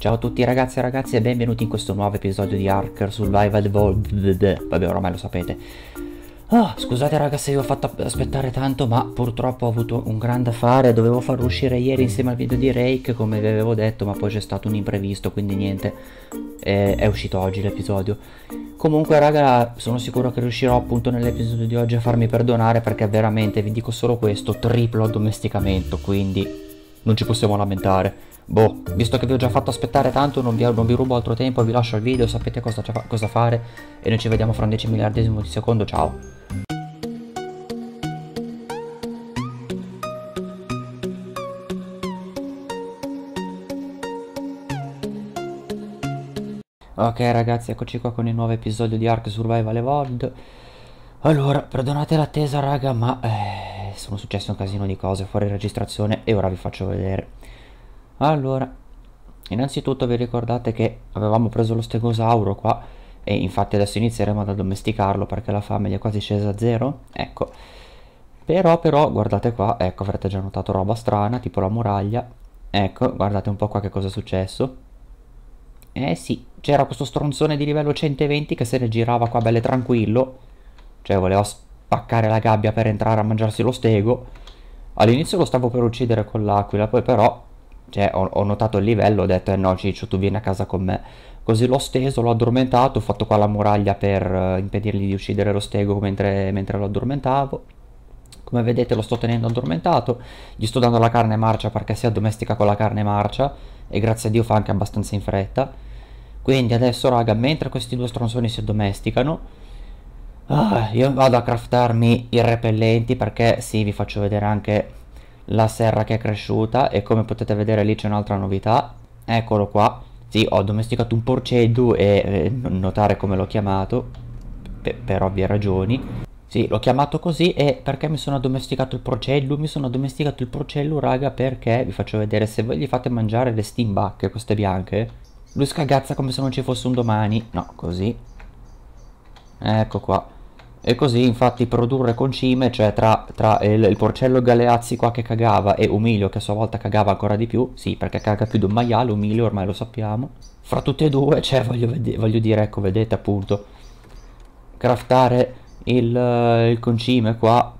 Ciao a tutti ragazzi e ragazze e benvenuti in questo nuovo episodio di Arker Survival Evolved. Vabbè, ormai lo sapete. Oh, scusate ragazzi se vi ho fatto aspettare tanto, ma purtroppo ho avuto un gran da fare. Dovevo farlo uscire ieri insieme al video di Rake, come vi avevo detto, ma poi c'è stato un imprevisto, quindi niente. E è uscito oggi l'episodio. Comunque raga, sono sicuro che riuscirò appunto nell'episodio di oggi a farmi perdonare perché veramente vi dico solo questo, triplo addomesticamento, quindi non ci possiamo lamentare. Boh, visto che vi ho già fatto aspettare tanto, non vi, non vi rubo altro tempo, vi lascio il video, sapete cosa, cosa fare e noi ci vediamo fra un 10 miliardesimo di secondo, ciao! Ok ragazzi, eccoci qua con il nuovo episodio di Ark Survival Evolved Allora, perdonate l'attesa raga, ma eh, sono successe un casino di cose fuori registrazione e ora vi faccio vedere allora innanzitutto vi ricordate che avevamo preso lo stegosauro qua e infatti adesso inizieremo ad addomesticarlo perché la fame gli è quasi scesa a zero ecco però però guardate qua ecco avrete già notato roba strana tipo la muraglia ecco guardate un po' qua che cosa è successo eh sì c'era questo stronzone di livello 120 che se ne girava qua belle tranquillo cioè voleva spaccare la gabbia per entrare a mangiarsi lo stego all'inizio lo stavo per uccidere con l'aquila poi però cioè, ho, ho, notato il livello, ho detto eh no Ciccio tu vieni a casa con me. Così l'ho steso, l'ho addormentato, ho fatto qua la muraglia per uh, impedirgli di uccidere lo stego mentre, mentre lo addormentavo. Come vedete lo sto tenendo addormentato, gli sto dando la carne marcia perché si addomestica con la carne marcia e grazie a Dio fa anche abbastanza in fretta. Quindi adesso raga, mentre questi due stronzoni si addomesticano, ah, io vado a craftarmi i repellenti perché sì, vi faccio vedere anche la serra che è cresciuta e come potete vedere lì c'è un'altra novità, eccolo qua, sì ho domesticato un porcedu e eh, notare come l'ho chiamato, per, per ovvie ragioni, sì, l'ho chiamato così e perché mi sono addomesticato il porcello? Mi sono addomesticato il porcello, raga, perché vi faccio vedere se voi gli fate mangiare le steamback, queste bianche. Lui scagazza come se non ci fosse un domani. No, così. Ecco qua. E così infatti produrre concime, cioè tra, tra il, il, porcello Galeazzi qua che cagava e Umilio che a sua volta cagava ancora di più, sì perché caga più di un maiale, Umilio ormai lo sappiamo, fra tutte e due, cioè voglio, voglio dire, ecco vedete appunto, craftare il, il concime qua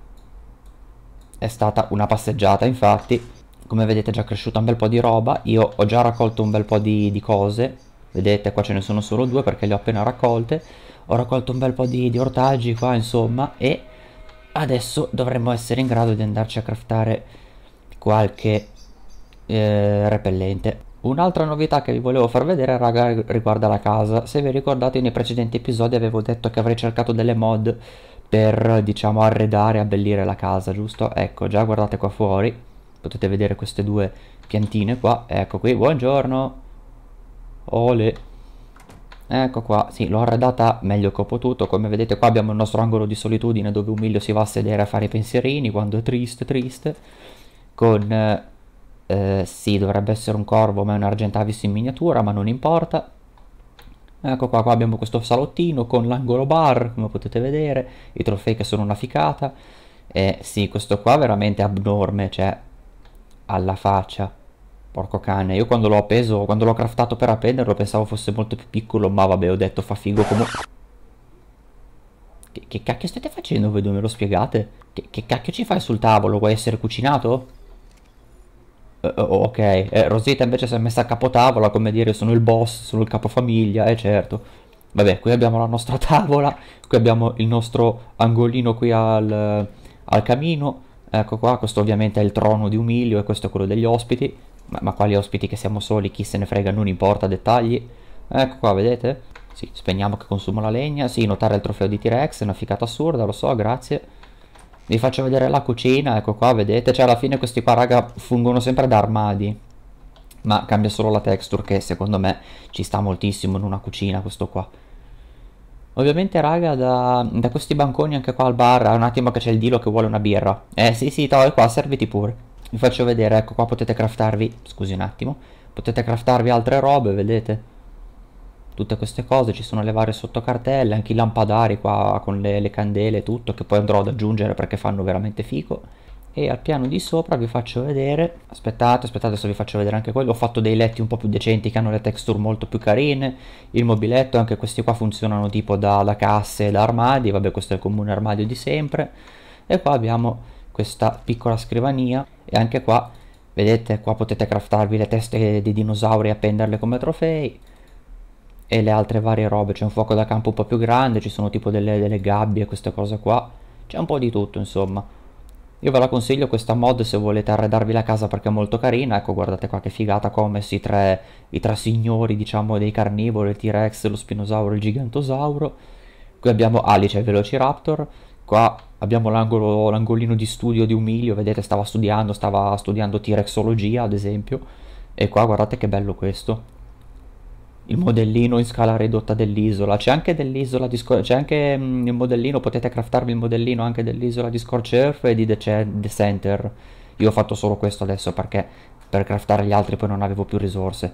è stata una passeggiata infatti, come vedete è già cresciuta un bel po' di roba, io ho già raccolto un bel po' di, di cose, vedete qua ce ne sono solo due perché le ho appena raccolte, ho raccolto un bel po' di, di ortaggi qua insomma e adesso dovremmo essere in grado di andarci a craftare qualche eh, repellente. Un'altra novità che vi volevo far vedere raga riguarda la casa, se vi ricordate nei precedenti episodi avevo detto che avrei cercato delle mod per diciamo arredare, abbellire la casa giusto? Ecco già guardate qua fuori, potete vedere queste due piantine qua, ecco qui, buongiorno! Ole! Ecco qua, sì, l'ho arredata meglio che ho potuto, come vedete qua abbiamo il nostro angolo di solitudine dove Umilio si va a sedere a fare i pensierini quando è triste, triste, con, eh, eh, sì, dovrebbe essere un corvo ma è un argentavis in miniatura, ma non importa. Ecco qua, qua abbiamo questo salottino con l'angolo bar, come potete vedere, i trofei che sono una ficata, e eh, sì, questo qua è veramente abnorme, cioè, alla faccia. Porco cane, io quando l'ho appeso, quando l'ho craftato per appenderlo pensavo fosse molto più piccolo, ma vabbè ho detto fa figo comunque. Che, che cacchio state facendo voi due, me lo spiegate? Che, che cacchio ci fai sul tavolo? Vuoi essere cucinato? Uh, ok, eh, Rosita invece si è messa a capotavola, come dire sono il boss, sono il capofamiglia, eh certo. Vabbè, qui abbiamo la nostra tavola, qui abbiamo il nostro angolino qui al, al camino, ecco qua, questo ovviamente è il trono di Umilio e questo è quello degli ospiti. Ma, ma quali ospiti che siamo soli, chi se ne frega, non importa, dettagli. Ecco qua, vedete? Sì, spegniamo che consumo la legna. Sì, notare il trofeo di T-Rex, è una ficata assurda, lo so, grazie. Vi faccio vedere la cucina, ecco qua, vedete? Cioè, alla fine questi qua, raga, fungono sempre da armadi. Ma cambia solo la texture, che secondo me ci sta moltissimo in una cucina, questo qua. Ovviamente, raga, da, da questi banconi anche qua al bar, un attimo che c'è il dilo che vuole una birra. Eh, sì, sì, tavolo qua, serviti pure vi faccio vedere, ecco qua potete craftarvi, scusi un attimo, potete craftarvi altre robe, vedete? Tutte queste cose, ci sono le varie sottocartelle, anche i lampadari qua con le, le candele e tutto, che poi andrò ad aggiungere perché fanno veramente fico. E al piano di sopra vi faccio vedere, aspettate, aspettate adesso vi faccio vedere anche quello, ho fatto dei letti un po' più decenti che hanno le texture molto più carine, il mobiletto, anche questi qua funzionano tipo da, da casse, da armadi, vabbè questo è il comune armadio di sempre. E qua abbiamo questa piccola scrivania e anche qua vedete qua potete craftarvi le teste dei dinosauri e appenderle come trofei e le altre varie robe c'è un fuoco da campo un po' più grande ci sono tipo delle, delle gabbie queste cose qua c'è un po' di tutto insomma io ve la consiglio questa mod se volete arredarvi la casa perché è molto carina, ecco guardate qua che figata come ho messo i tre, i tre signori diciamo dei carnivori, il T-Rex, lo Spinosauro e il Gigantosauro. Qui abbiamo Alice e il Velociraptor, Qua abbiamo l'angolino di studio di Umilio, vedete stava studiando, stava studiando T-Rexologia ad esempio, e qua guardate che bello questo. Il modellino in scala ridotta dell'isola, c'è anche dell'isola di c'è anche mh, mm, il modellino, potete craftarvi il modellino anche dell'isola di Scorch Earth e di The, The Center. Io ho fatto solo questo adesso perché per craftare gli altri poi non avevo più risorse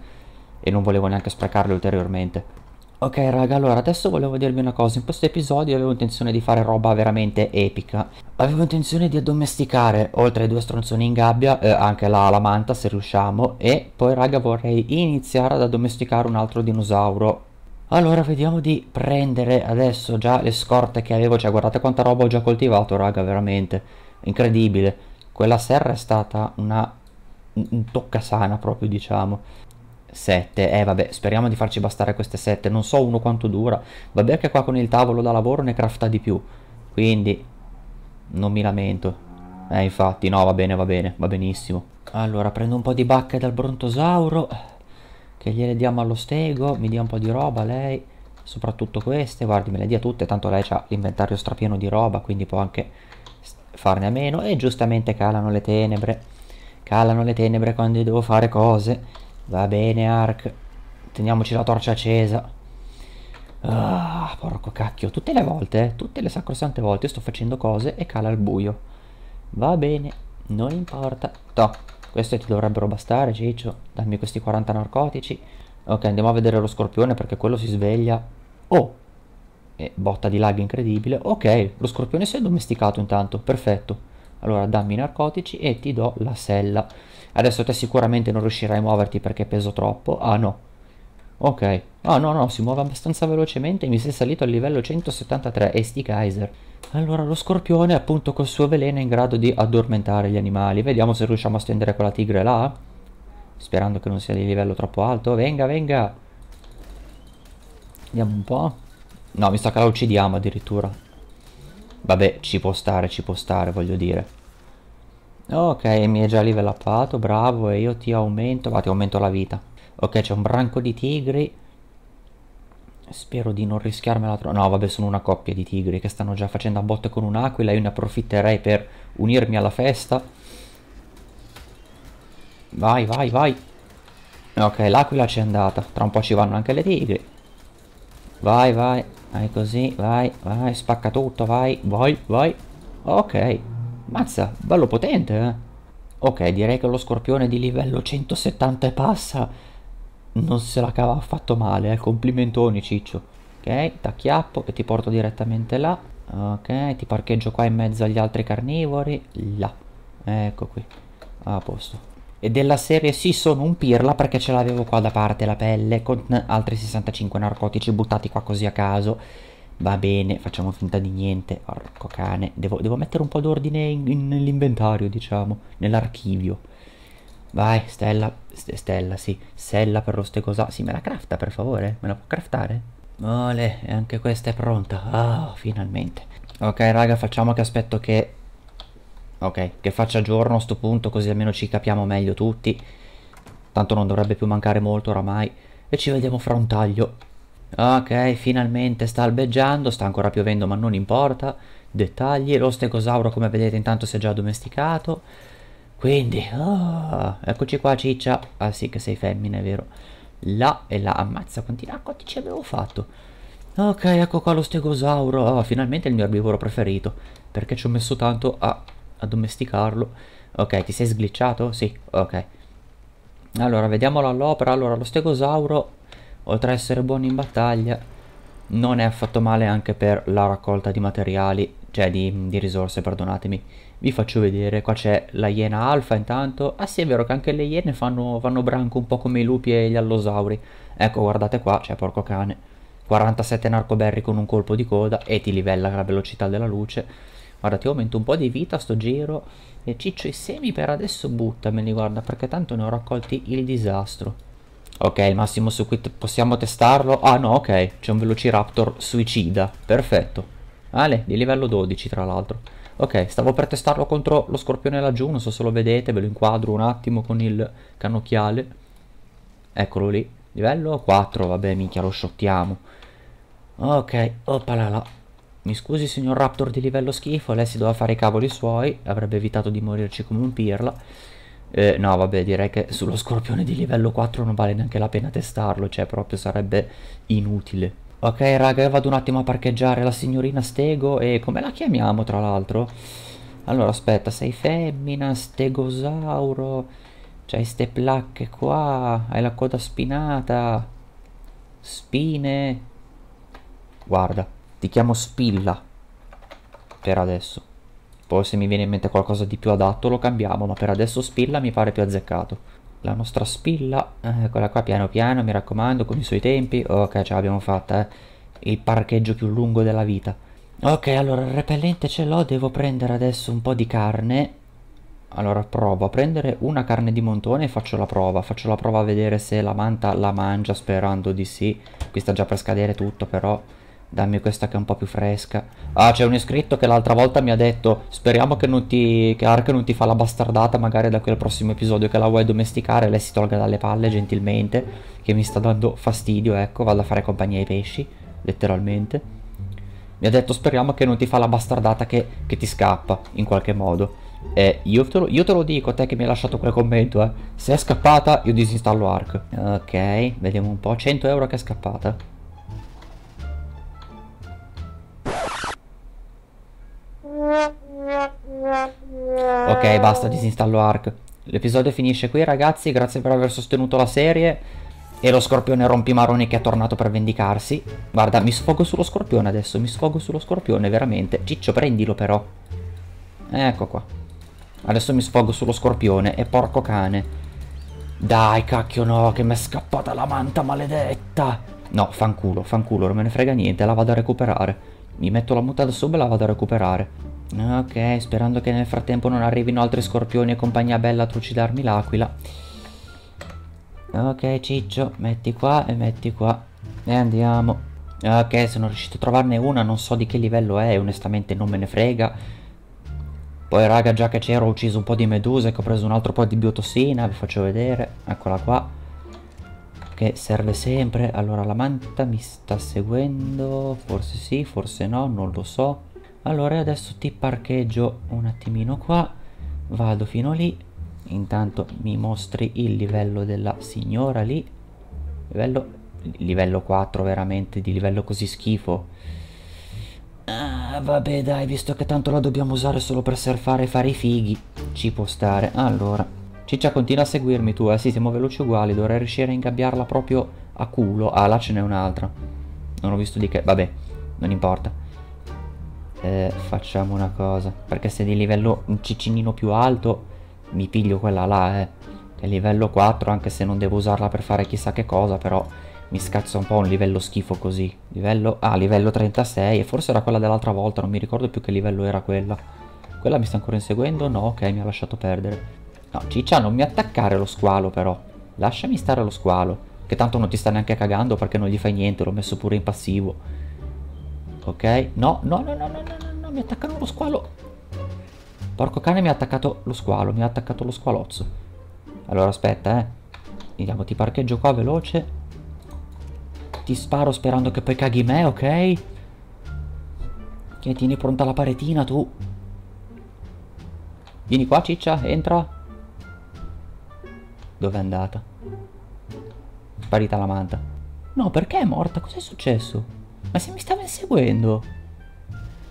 e non volevo neanche sprecarle ulteriormente. Ok raga, allora adesso volevo dirvi una cosa, in questo episodio avevo intenzione di fare roba veramente epica. Avevo intenzione di addomesticare, oltre ai due stronzoni in gabbia, eh, anche la, la manta se riusciamo, e poi raga vorrei iniziare ad addomesticare un altro dinosauro. Allora vediamo di prendere adesso già le scorte che avevo, cioè guardate quanta roba ho già coltivato raga, veramente, incredibile. Quella serra è stata una... un toccasana proprio diciamo. 7, eh vabbè, speriamo di farci bastare queste 7, non so uno quanto dura, vabbè che qua con il tavolo da lavoro ne crafta di più, quindi non mi lamento. Eh infatti, no, va bene, va bene, va benissimo. Allora, prendo un po' di bacche dal brontosauro, che gliele diamo allo stego, mi dia un po' di roba lei, soprattutto queste, guardi, me le dia tutte, tanto lei ha l'inventario strapieno di roba, quindi può anche farne a meno, e giustamente calano le tenebre, calano le tenebre quando devo fare cose Va bene, Ark. Teniamoci la torcia accesa. Ah, porco cacchio. Tutte le volte, tutte le sacrosante volte sto facendo cose e cala al buio. Va bene, non importa. Toh, queste ti dovrebbero bastare, Ciccio. Dammi questi 40 narcotici. Ok, andiamo a vedere lo scorpione perché quello si sveglia. Oh! E botta di lag incredibile. Ok, lo scorpione si è domesticato intanto. Perfetto. Allora dammi i narcotici e ti do la sella. Adesso te sicuramente non riuscirai a muoverti perché peso troppo. Ah no. Ok. Ah no no, si muove abbastanza velocemente. Mi sei salito al livello 173 e sti Kaiser. Allora lo scorpione appunto col suo veleno è in grado di addormentare gli animali. Vediamo se riusciamo a stendere quella tigre là. Sperando che non sia di livello troppo alto. Venga, venga. Vediamo un po'. No, mi sa che la uccidiamo addirittura. Vabbè, ci può stare, ci può stare, voglio dire. Ok, mi è già livellato, bravo, e io ti aumento, va, ti aumento la vita. Ok, c'è un branco di tigri. Spero di non rischiarmela troppo. No, vabbè, sono una coppia di tigri che stanno già facendo a botte con un'aquila. Io ne approfitterei per unirmi alla festa. Vai, vai, vai. Ok, l'aquila c'è andata. Tra un po' ci vanno anche le tigri. Vai, vai. Vai così, vai, vai. Spacca tutto, vai, vai, vai. Ok. Mazza, bello potente, eh. Ok, direi che lo scorpione di livello 170 e passa non se la cava affatto male, eh. Complimentoni, ciccio. Ok, tacchiappo e ti porto direttamente là. Ok, ti parcheggio qua in mezzo agli altri carnivori. Là. Ecco qui. A posto. E della serie sì, sono un pirla perché ce l'avevo qua da parte la pelle con altri 65 narcotici buttati qua così a caso Va bene, facciamo finta di niente. Porco cane. Devo, devo mettere un po' d'ordine nell'inventario, diciamo. Nell'archivio. Vai, Stella. St stella, sì. Stella per lo stegosà. Sì, me la crafta, per favore. Me la può craftare? Mole, e anche questa è pronta. Ah, oh, finalmente. Ok, raga, facciamo che aspetto che... Ok, che faccia giorno a sto punto, così almeno ci capiamo meglio tutti. Tanto non dovrebbe più mancare molto oramai. E ci vediamo fra un taglio. Ok, finalmente sta albeggiando, sta ancora piovendo ma non importa. Dettagli, lo stegosauro come vedete intanto si è già addomesticato. Quindi, oh, eccoci qua ciccia. Ah sì che sei femmina, è vero. Là e là, ammazza quanti, ah, quanti ci avevo fatto. Ok, ecco qua lo stegosauro. Oh, finalmente il mio erbivoro preferito. Perché ci ho messo tanto a addomesticarlo. Ok, ti sei sglitchato? Sì, ok. Allora, vediamolo all'opera. Allora, lo stegosauro oltre a essere buono in battaglia, non è affatto male anche per la raccolta di materiali, cioè di, di risorse, perdonatemi. Vi faccio vedere, qua c'è la iena alfa intanto. Ah sì, è vero che anche le iene fanno, fanno branco un po' come i lupi e gli allosauri. Ecco, guardate qua, c'è porco cane. 47 narcoberry con un colpo di coda e ti livella la velocità della luce. Guardate, aumento un po' di vita a sto giro. E ciccio i semi per adesso buttameli, guarda, perché tanto ne ho raccolti il disastro. Ok, il massimo su cui possiamo testarlo... Ah no, ok, c'è un Velociraptor suicida. Perfetto. Ale, di livello 12 tra l'altro. Ok, stavo per testarlo contro lo scorpione laggiù, non so se lo vedete, ve lo inquadro un attimo con il cannocchiale. Eccolo lì. Livello 4, vabbè, minchia, lo sciottiamo. Ok, opalala. Mi scusi signor Raptor di livello schifo, lei si doveva fare i cavoli suoi, avrebbe evitato di morirci come un pirla. Eh, no, vabbè, direi che sullo scorpione di livello 4 non vale neanche la pena testarlo, cioè proprio sarebbe inutile. Ok, raga, io vado un attimo a parcheggiare la signorina Stego e come la chiamiamo, tra l'altro? Allora, aspetta, sei femmina, stegosauro, c'hai ste placche qua, hai la coda spinata, spine... Guarda, ti chiamo Spilla, per adesso. Poi se mi viene in mente qualcosa di più adatto lo cambiamo, ma per adesso spilla mi pare più azzeccato. La nostra spilla, eccola eh, qua piano piano, mi raccomando, con i suoi tempi. Ok, ce l'abbiamo fatta, eh. Il parcheggio più lungo della vita. Ok, allora il repellente ce l'ho, devo prendere adesso un po' di carne. Allora provo a prendere una carne di montone e faccio la prova. Faccio la prova a vedere se la manta la mangia sperando di sì. Qui sta già per scadere tutto però. Dammi questa che è un po' più fresca. Ah, c'è un iscritto che l'altra volta mi ha detto: Speriamo che, non ti, che Ark non ti fa la bastardata, magari da quel prossimo episodio che la vuoi domesticare. Lei si tolga dalle palle gentilmente. Che mi sta dando fastidio, ecco. Vado a fare compagnia ai pesci, letteralmente. Mi ha detto: Speriamo che non ti fa la bastardata che, che ti scappa in qualche modo. E io, te lo, io te lo dico, te che mi hai lasciato quel commento, eh. Se è scappata, io disinstallo Ark. Ok, vediamo un po'. 100 euro che è scappata. Ok, basta, disinstallo Ark. L'episodio finisce qui ragazzi, grazie per aver sostenuto la serie. E lo scorpione rompimaroni che è tornato per vendicarsi. Guarda, mi sfogo sullo scorpione adesso, mi sfogo sullo scorpione, veramente. Ciccio, prendilo però. Ecco qua. Adesso mi sfogo sullo scorpione e porco cane. Dai, cacchio no, che mi è scappata la manta maledetta. No, fanculo, fanculo, non me ne frega niente, la vado a recuperare. Mi metto la muta da sub e la vado a recuperare. Ok, sperando che nel frattempo non arrivino altri scorpioni e compagnia bella a trucidarmi l'aquila. Ok, ciccio, metti qua e metti qua. E andiamo. Ok, sono riuscito a trovarne una, non so di che livello è, onestamente non me ne frega. Poi raga, già che c'ero ho ucciso un po' di meduse, che ho preso un altro po' di biotossina, vi faccio vedere. Eccola qua. Che serve sempre. Allora, la manta mi sta seguendo, forse sì, forse no, non lo so allora adesso ti parcheggio un attimino qua vado fino lì intanto mi mostri il livello della signora lì livello, livello 4 veramente di livello così schifo ah, vabbè dai visto che tanto la dobbiamo usare solo per surfare e fare i fighi ci può stare allora Ciccia continua a seguirmi tu eh sì siamo veloci uguali dovrei riuscire a ingabbiarla proprio a culo ah là ce n'è un'altra non ho visto di che vabbè non importa eh, facciamo una cosa. Perché se di livello un ciccinino più alto mi piglio quella là, eh. Che è livello 4, anche se non devo usarla per fare chissà che cosa, però mi scazza un po' un livello schifo così. Livello... Ah, livello 36, e forse era quella dell'altra volta, non mi ricordo più che livello era quella. Quella mi sta ancora inseguendo? No, ok, mi ha lasciato perdere. No, ciccia, non mi attaccare lo squalo però. Lasciami stare lo squalo, che tanto non ti sta neanche cagando perché non gli fai niente, l'ho messo pure in passivo. Ok? No, no, no, no, no, no, no, mi attaccano lo squalo. Porco cane mi ha attaccato lo squalo, mi ha attaccato lo squalozzo. Allora aspetta, eh. Vediamo, ti parcheggio qua veloce. Ti sparo sperando che poi caghi me, ok? Che tieni pronta la paretina tu. Vieni qua ciccia, entra. Dove è andata? Sparita la manta. No, perché è morta? Cos'è successo? Ma se mi stava inseguendo?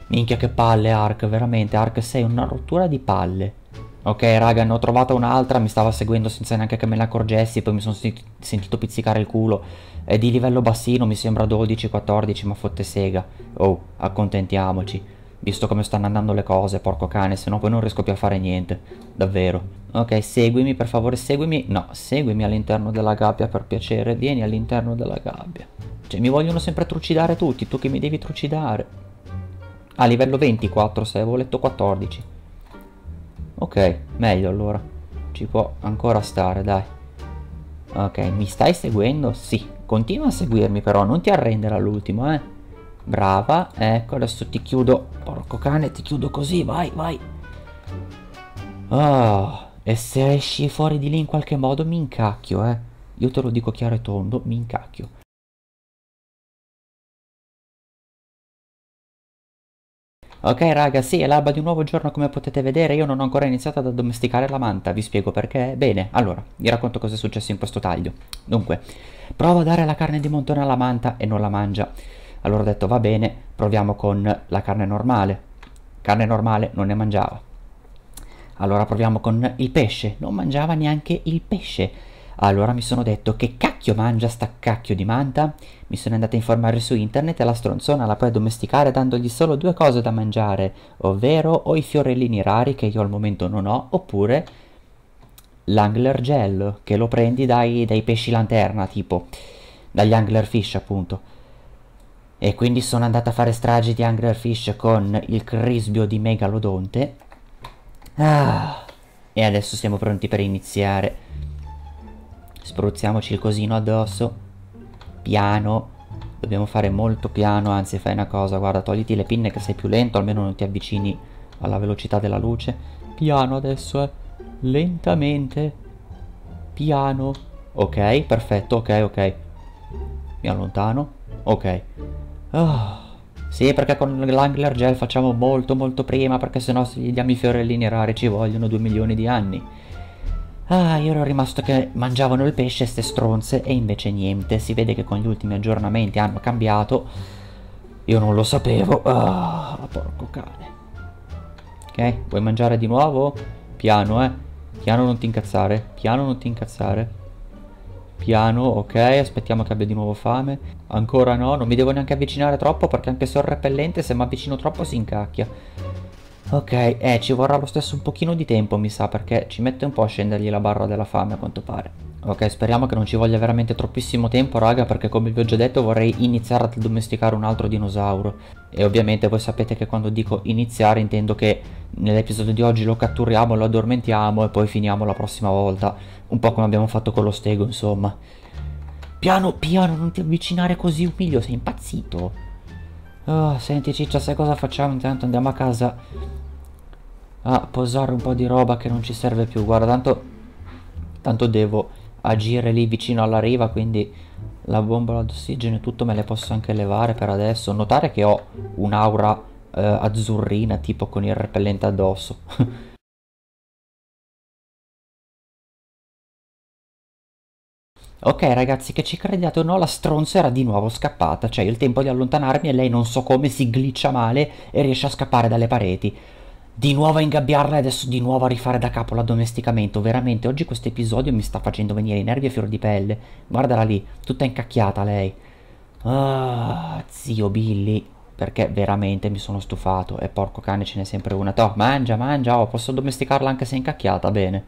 Minchia che palle Ark, veramente, Ark sei una rottura di palle. Ok raga, ne ho trovata un'altra, mi stava seguendo senza neanche che me ne accorgessi, poi mi sono sentito pizzicare il culo. È di livello bassino, mi sembra 12-14, ma fotte sega. Oh, accontentiamoci. Visto come stanno andando le cose, porco cane, se no poi non riesco più a fare niente, davvero. Ok, seguimi, per favore, seguimi. No, seguimi all'interno della gabbia, per piacere, vieni all'interno della gabbia. Cioè, mi vogliono sempre trucidare tutti, tu che mi devi trucidare. A ah, livello 24, se avevo letto 14. Ok, meglio allora. Ci può ancora stare, dai. Ok, mi stai seguendo? Sì. Continua a seguirmi però, non ti arrendere all'ultimo, eh. Brava, ecco, adesso ti chiudo. Porco cane, ti chiudo così, vai, vai. Oh, e se esci fuori di lì in qualche modo mi incacchio, eh. Io te lo dico chiaro e tondo, mi incacchio. Ok raga, sì, è l'alba di un nuovo giorno come potete vedere, io non ho ancora iniziato ad addomesticare la manta, vi spiego perché. Bene, allora, vi racconto cosa è successo in questo taglio. Dunque, prova a dare la carne di montone alla manta e non la mangia. Allora ho detto va bene, proviamo con la carne normale. Carne normale non ne mangiava. Allora proviamo con il pesce, non mangiava neanche il pesce. Allora mi sono detto che cacchio mangia sta cacchio di manta? Mi sono andata a informare su internet e la stronzona la puoi domesticare dandogli solo due cose da mangiare, ovvero o i fiorellini rari che io al momento non ho, oppure l'angler gel che lo prendi dai, dai pesci lanterna tipo, dagli angler fish appunto e quindi sono andato a fare strage di Anglerfish con il crisbio di Megalodonte. Ah, e adesso siamo pronti per iniziare. Spruzziamoci il cosino addosso. Piano. Dobbiamo fare molto piano, anzi fai una cosa, guarda, togliti le pinne che sei più lento, almeno non ti avvicini alla velocità della luce. Piano adesso, eh. Lentamente. Piano. Ok, perfetto, ok, ok. Mi allontano. Ok. Oh. Sì, perché con l'Angler Gel facciamo molto molto prima, perché sennò se gli diamo i fiorellini rari ci vogliono 2 milioni di anni. Ah, io ero rimasto che mangiavano il pesce ste stronze e invece niente, si vede che con gli ultimi aggiornamenti hanno cambiato. Io non lo sapevo. Ah, porco cane. Ok, vuoi mangiare di nuovo? Piano, eh. Piano non ti incazzare, piano non ti incazzare. Piano, ok, aspettiamo che abbia di nuovo fame. Ancora no, non mi devo neanche avvicinare troppo perché anche se ho il repellente se mi avvicino troppo si incacchia. Ok, eh, ci vorrà lo stesso un pochino di tempo mi sa perché ci mette un po' a scendergli la barra della fame a quanto pare. Ok, speriamo che non ci voglia veramente troppissimo tempo, raga, perché come vi ho già detto vorrei iniziare a domesticare un altro dinosauro. E ovviamente voi sapete che quando dico iniziare intendo che nell'episodio di oggi lo catturiamo, lo addormentiamo e poi finiamo la prossima volta. Un po' come abbiamo fatto con lo stego, insomma. Piano, piano, non ti avvicinare così, Umilio, sei impazzito. Oh, senti Ciccia, sai cosa facciamo? Intanto andiamo a casa a posare un po' di roba che non ci serve più. Guarda, tanto, tanto devo agire lì vicino alla riva, quindi la bombola d'ossigeno e tutto me le posso anche levare per adesso. Notare che ho un'aura eh, azzurrina, tipo con il repellente addosso. ok ragazzi, che ci crediate o no, la stronza era di nuovo scappata, cioè il tempo di allontanarmi e lei non so come si glitcha male e riesce a scappare dalle pareti di nuovo a ingabbiarla e adesso di nuovo a rifare da capo l'addomesticamento. Veramente, oggi questo episodio mi sta facendo venire i nervi a fior di pelle. Guardala lì, tutta incacchiata lei. Ah, zio Billy. Perché veramente mi sono stufato. E porco cane, ce n'è sempre una. Toh, mangia, mangia. Oh, posso addomesticarla anche se è incacchiata. Bene,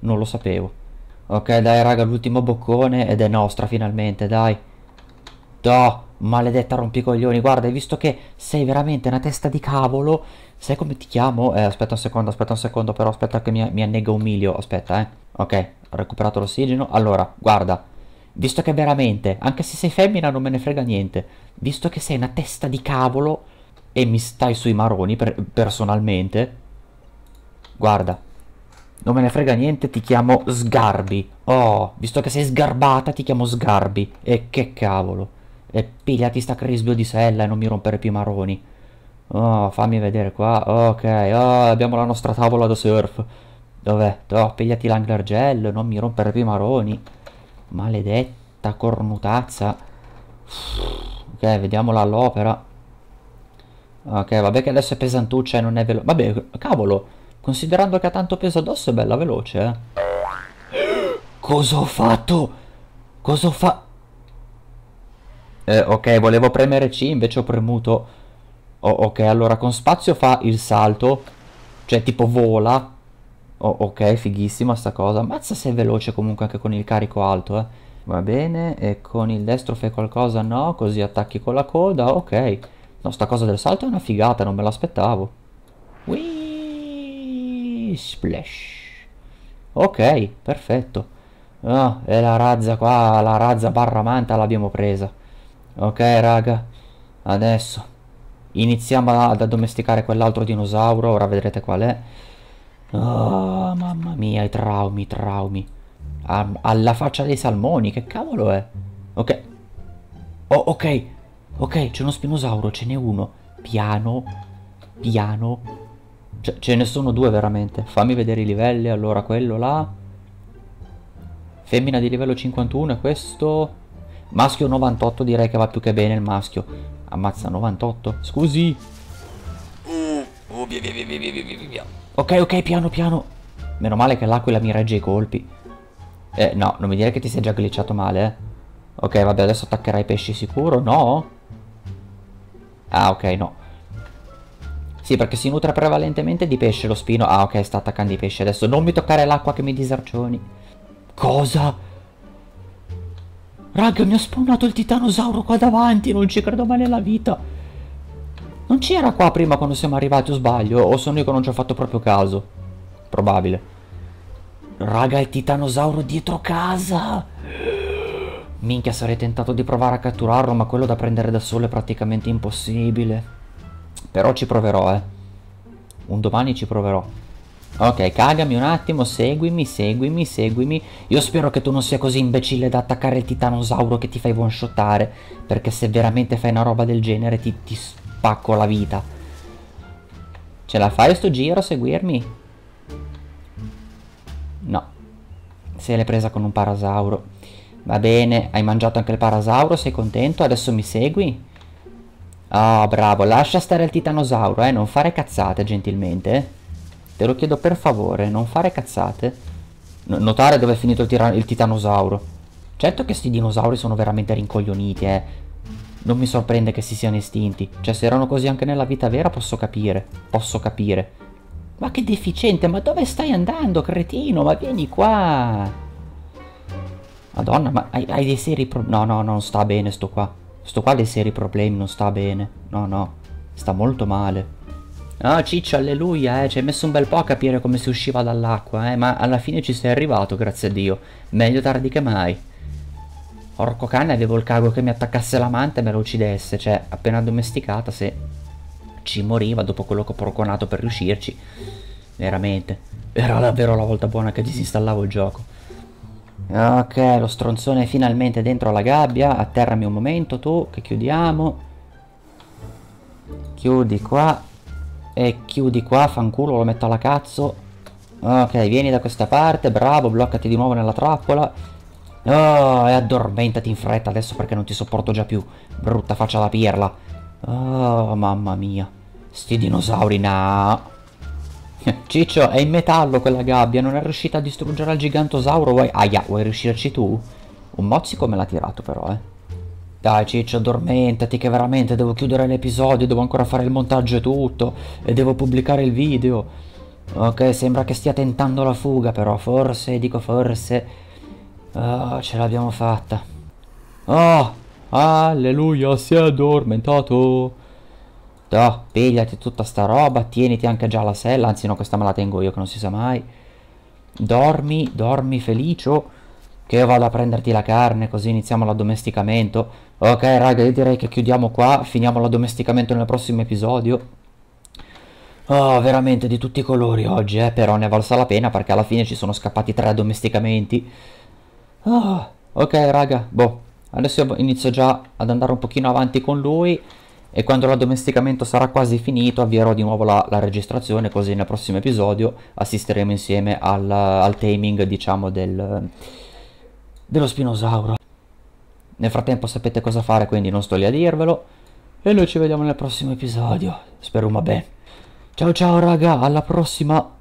non lo sapevo. Ok, dai, raga, l'ultimo boccone ed è nostra finalmente, dai. Toh. Maledetta rompicoglioni, guarda, visto che sei veramente una testa di cavolo? Sai come ti chiamo? Eh, aspetta un secondo, aspetta un secondo, però aspetta che mi, mi annega un miglio, aspetta, eh. Ok, ho recuperato l'ossigeno. Allora, guarda, visto che veramente, anche se sei femmina non me ne frega niente, visto che sei una testa di cavolo e mi stai sui maroni per, personalmente, guarda, non me ne frega niente, ti chiamo Sgarbi. Oh, visto che sei sgarbata, ti chiamo Sgarbi. E che cavolo. E pigliati sta crisbio di sella e non mi rompere più i maroni. Oh, fammi vedere qua. Ok, oh, abbiamo la nostra tavola da surf. Dov'è? Oh, pigliati l'angler gel, non mi rompere più i maroni. Maledetta cornutazza. Ok, vediamola all'opera. Ok, vabbè che adesso è pesantuccia e non è veloce. Vabbè, cavolo. Considerando che ha tanto peso addosso è bella veloce, eh. Cosa ho fatto? Cosa ho fatto? Eh, ok, volevo premere C, invece ho premuto... Oh, ok, allora con spazio fa il salto, cioè tipo vola. Oh, ok, fighissima sta cosa. Mazza se è veloce comunque anche con il carico alto, eh. Va bene, e con il destro fai qualcosa? No, così attacchi con la coda, ok. No, sta cosa del salto è una figata, non me l'aspettavo. Whee! Splash. Ok, perfetto. Ah, oh, e la razza qua, la razza barra manta l'abbiamo presa. Ok raga, adesso iniziamo ad addomesticare quell'altro dinosauro, ora vedrete qual è. Oh, mamma mia, i traumi, i traumi. alla faccia dei salmoni, che cavolo è? Ok. Oh, ok, ok, c'è uno spinosauro, ce n'è uno. Piano, piano. Ce, cioè, ce ne sono due veramente. Fammi vedere i livelli, allora quello là. Femmina di livello 51 e questo... Maschio 98 direi che va più che bene il maschio. Ammazza 98. Scusi. Uh, via, via, via, via, via, via. Ok, ok, piano, piano. Meno male che l'aquila mi regge i colpi. Eh, no, non mi dire che ti sei già glitchato male, eh. Ok, vabbè, adesso attaccherai i pesci sicuro, no? Ah, ok, no. Sì, perché si nutre prevalentemente di pesce lo spino. Ah, ok, sta attaccando i pesci adesso. Non mi toccare l'acqua che mi disarcioni. Cosa? Cosa? Raga, mi ha spawnato il titanosauro qua davanti, non ci credo mai nella vita. Non c'era qua prima quando siamo arrivati, o sbaglio? O sono io che non ci ho fatto proprio caso? Probabile. Raga, il titanosauro dietro casa. Minchia, sarei tentato di provare a catturarlo, ma quello da prendere da solo è praticamente impossibile. Però ci proverò, eh. Un domani ci proverò. Ok, cagami un attimo, seguimi, seguimi, seguimi. Io spero che tu non sia così imbecille da attaccare il titanosauro che ti fai one-shottare, perché se veramente fai una roba del genere ti, ti spacco la vita. Ce la fai sto giro a seguirmi? No. Se l'è presa con un parasauro. Va bene, hai mangiato anche il parasauro, sei contento? Adesso mi segui? oh, bravo, lascia stare il titanosauro, eh, non fare cazzate gentilmente, eh. Te lo chiedo per favore, non fare cazzate. No notare dove è finito il, il titanosauro. Certo che sti dinosauri sono veramente rincoglioniti, eh. Non mi sorprende che si siano estinti. Cioè, se erano così anche nella vita vera, posso capire. Posso capire. Ma che deficiente, ma dove stai andando, cretino? Ma vieni qua! Madonna, ma hai, hai dei seri problemi? No, no, non sta bene sto qua. Sto qua ha dei seri problemi, non sta bene. No, no. Sta molto male. No, ciccio alleluia, eh. ci hai messo un bel po' a capire come si usciva dall'acqua, eh, ma alla fine ci sei arrivato, grazie a Dio. Meglio tardi che mai. Orco cane avevo il cago che mi attaccasse la manta e me lo uccidesse, cioè, appena addomesticata, se ci moriva dopo quello che ho procconato per riuscirci. Veramente. Era davvero la volta buona che disinstallavo il gioco. Ok, lo stronzone è finalmente dentro la gabbia. Atterrami un momento tu, che chiudiamo. Chiudi qua e chiudi qua, fanculo, lo metto alla cazzo. Ok, vieni da questa parte, bravo, bloccati di nuovo nella trappola. Oh, e addormentati in fretta adesso perché non ti sopporto già più. Brutta faccia la pirla. Oh, mamma mia. Sti dinosauri, no. Ciccio, è in metallo quella gabbia, non è riuscita a distruggere il gigantosauro, vuoi... Aia, vuoi riuscirci tu? Un mozzico me l'ha tirato però, eh. Dai Ciccio, addormentati che veramente devo chiudere l'episodio, devo ancora fare il montaggio e tutto, e devo pubblicare il video. Ok, sembra che stia tentando la fuga però, forse, dico forse, oh, ce l'abbiamo fatta. Oh, alleluia, si è addormentato. Toh, pigliati tutta sta roba, tieniti anche già la sella, anzi no, questa me la tengo io che non si sa mai. Dormi, dormi felice che io vado a prenderti la carne così iniziamo l'addomesticamento. Ok raga, io direi che chiudiamo qua, finiamo l'addomesticamento nel prossimo episodio. Oh, veramente di tutti i colori oggi, eh, però ne è valsa la pena perché alla fine ci sono scappati tre addomesticamenti. Oh, ok raga, boh, adesso inizio già ad andare un pochino avanti con lui e quando l'addomesticamento sarà quasi finito avvierò di nuovo la, la, registrazione così nel prossimo episodio assisteremo insieme al, al taming diciamo del dello spinosauro. Nel frattempo sapete cosa fare, quindi non sto lì a dirvelo. E noi ci vediamo nel prossimo episodio. Spero ma bene. Ciao ciao raga, alla prossima!